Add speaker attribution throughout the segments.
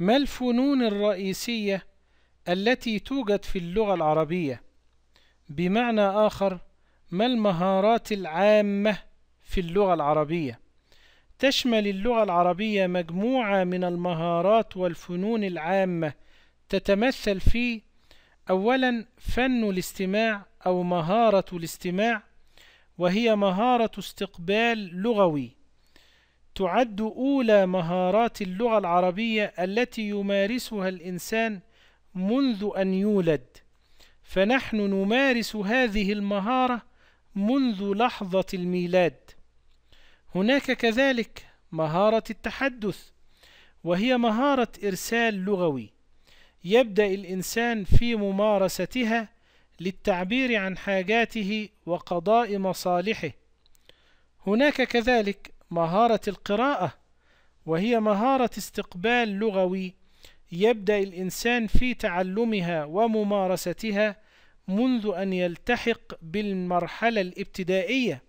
Speaker 1: ما الفنون الرئيسية التي توجد في اللغة العربية بمعنى آخر ما المهارات العامة في اللغة العربية تشمل اللغة العربية مجموعة من المهارات والفنون العامة تتمثل في أولا فن الاستماع أو مهارة الاستماع وهي مهارة استقبال لغوي تعد أولى مهارات اللغة العربية التي يمارسها الإنسان منذ أن يولد فنحن نمارس هذه المهارة منذ لحظة الميلاد هناك كذلك مهارة التحدث وهي مهارة إرسال لغوي يبدأ الإنسان في ممارستها للتعبير عن حاجاته وقضاء مصالحه هناك كذلك مهارة القراءة وهي مهارة استقبال لغوي يبدأ الإنسان في تعلمها وممارستها منذ أن يلتحق بالمرحلة الابتدائية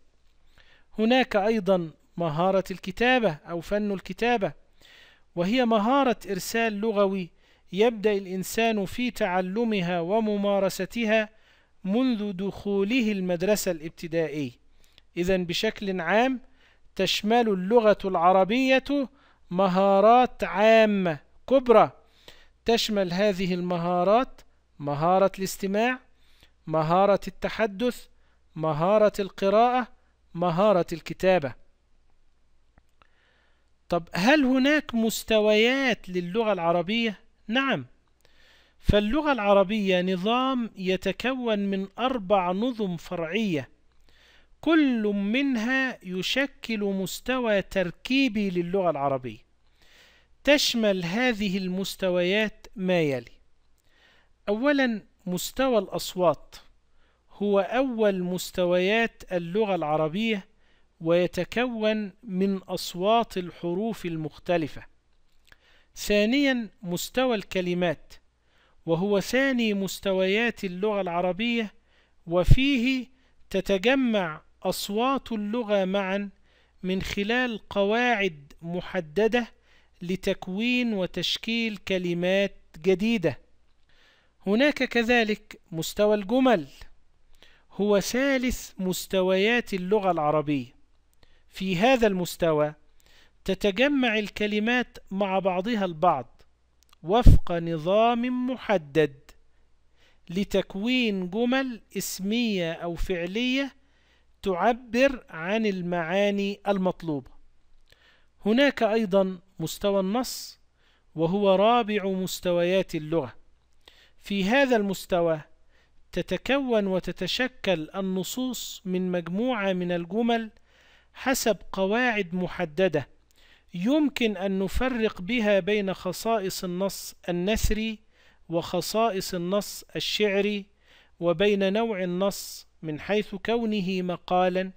Speaker 1: هناك أيضا مهارة الكتابة أو فن الكتابة وهي مهارة إرسال لغوي يبدأ الإنسان في تعلمها وممارستها منذ دخوله المدرسة الابتدائي إذا بشكل عام تشمل اللغة العربية مهارات عامة كبرى تشمل هذه المهارات مهارة الاستماع مهارة التحدث مهارة القراءة مهارة الكتابة طب هل هناك مستويات للغة العربية؟ نعم فاللغة العربية نظام يتكون من أربع نظم فرعية كل منها يشكل مستوى تركيبي للغة العربية تشمل هذه المستويات ما يلي أولا مستوى الأصوات هو أول مستويات اللغة العربية ويتكون من أصوات الحروف المختلفة ثانيا مستوى الكلمات وهو ثاني مستويات اللغة العربية وفيه تتجمع أصوات اللغة معا من خلال قواعد محددة لتكوين وتشكيل كلمات جديدة هناك كذلك مستوى الجمل هو ثالث مستويات اللغة العربية في هذا المستوى تتجمع الكلمات مع بعضها البعض وفق نظام محدد لتكوين جمل اسمية أو فعلية تعبر عن المعاني المطلوبة هناك أيضا مستوى النص وهو رابع مستويات اللغة في هذا المستوى تتكون وتتشكل النصوص من مجموعة من الجمل حسب قواعد محددة يمكن أن نفرق بها بين خصائص النص النثري وخصائص النص الشعري وبين نوع النص من حيث كونه مقالا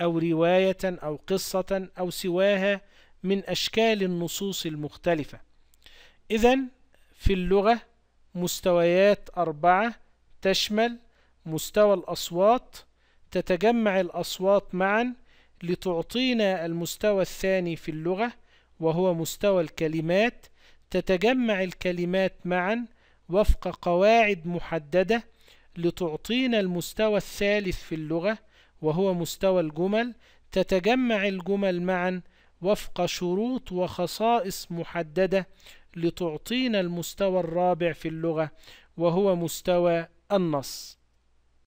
Speaker 1: أو رواية أو قصة أو سواها من أشكال النصوص المختلفة إذا في اللغة مستويات أربعة تشمل مستوى الأصوات تتجمع الأصوات معا لتعطينا المستوى الثاني في اللغة وهو مستوى الكلمات تتجمع الكلمات معا وفق قواعد محددة لتعطينا المستوى الثالث في اللغة وهو مستوى الجمل تتجمع الجمل معا وفق شروط وخصائص محددة لتعطينا المستوى الرابع في اللغة وهو مستوى النص